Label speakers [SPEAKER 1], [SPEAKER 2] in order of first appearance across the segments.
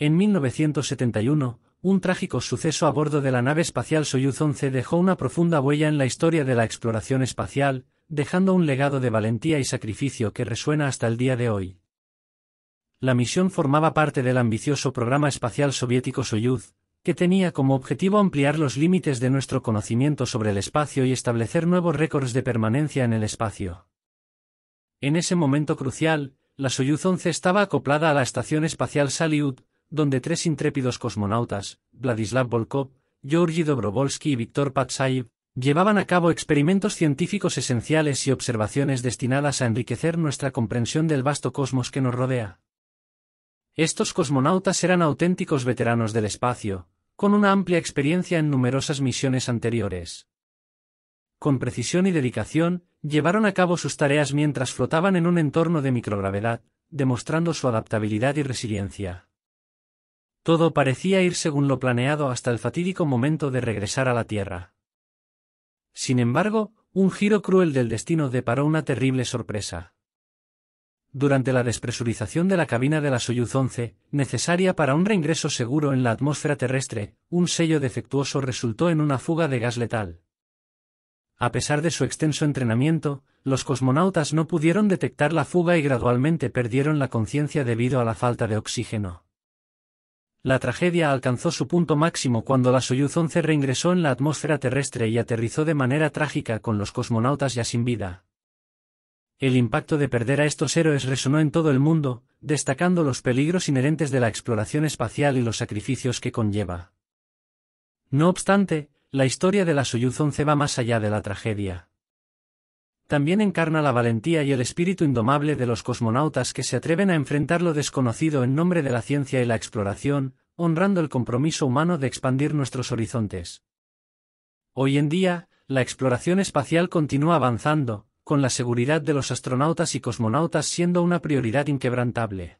[SPEAKER 1] En 1971, un trágico suceso a bordo de la nave espacial Soyuz 11 dejó una profunda huella en la historia de la exploración espacial, dejando un legado de valentía y sacrificio que resuena hasta el día de hoy. La misión formaba parte del ambicioso programa espacial soviético Soyuz, que tenía como objetivo ampliar los límites de nuestro conocimiento sobre el espacio y establecer nuevos récords de permanencia en el espacio. En ese momento crucial, la Soyuz 11 estaba acoplada a la Estación Espacial Salyut, donde tres intrépidos cosmonautas, Vladislav Volkov, Georgi Dobrovolsky y Viktor Patsayev, llevaban a cabo experimentos científicos esenciales y observaciones destinadas a enriquecer nuestra comprensión del vasto cosmos que nos rodea. Estos cosmonautas eran auténticos veteranos del espacio, con una amplia experiencia en numerosas misiones anteriores. Con precisión y dedicación, llevaron a cabo sus tareas mientras flotaban en un entorno de microgravedad, demostrando su adaptabilidad y resiliencia. Todo parecía ir según lo planeado hasta el fatídico momento de regresar a la Tierra. Sin embargo, un giro cruel del destino deparó una terrible sorpresa. Durante la despresurización de la cabina de la Soyuz 11, necesaria para un reingreso seguro en la atmósfera terrestre, un sello defectuoso resultó en una fuga de gas letal. A pesar de su extenso entrenamiento, los cosmonautas no pudieron detectar la fuga y gradualmente perdieron la conciencia debido a la falta de oxígeno. La tragedia alcanzó su punto máximo cuando la Soyuz 11 reingresó en la atmósfera terrestre y aterrizó de manera trágica con los cosmonautas ya sin vida. El impacto de perder a estos héroes resonó en todo el mundo, destacando los peligros inherentes de la exploración espacial y los sacrificios que conlleva. No obstante, la historia de la Soyuz 11 va más allá de la tragedia también encarna la valentía y el espíritu indomable de los cosmonautas que se atreven a enfrentar lo desconocido en nombre de la ciencia y la exploración, honrando el compromiso humano de expandir nuestros horizontes. Hoy en día, la exploración espacial continúa avanzando, con la seguridad de los astronautas y cosmonautas siendo una prioridad inquebrantable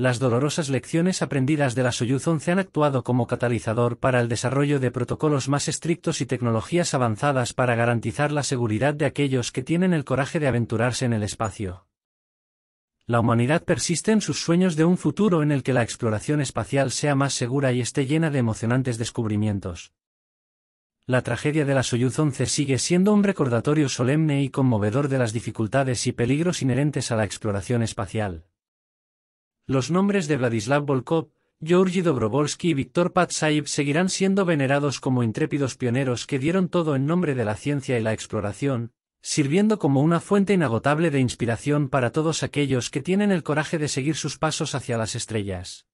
[SPEAKER 1] las dolorosas lecciones aprendidas de la Soyuz 11 han actuado como catalizador para el desarrollo de protocolos más estrictos y tecnologías avanzadas para garantizar la seguridad de aquellos que tienen el coraje de aventurarse en el espacio. La humanidad persiste en sus sueños de un futuro en el que la exploración espacial sea más segura y esté llena de emocionantes descubrimientos. La tragedia de la Soyuz 11 sigue siendo un recordatorio solemne y conmovedor de las dificultades y peligros inherentes a la exploración espacial. Los nombres de Vladislav Volkov, Georgi Dobrovolsky y Víctor Patsayev seguirán siendo venerados como intrépidos pioneros que dieron todo en nombre de la ciencia y la exploración, sirviendo como una fuente inagotable de inspiración para todos aquellos que tienen el coraje de seguir sus pasos hacia las estrellas.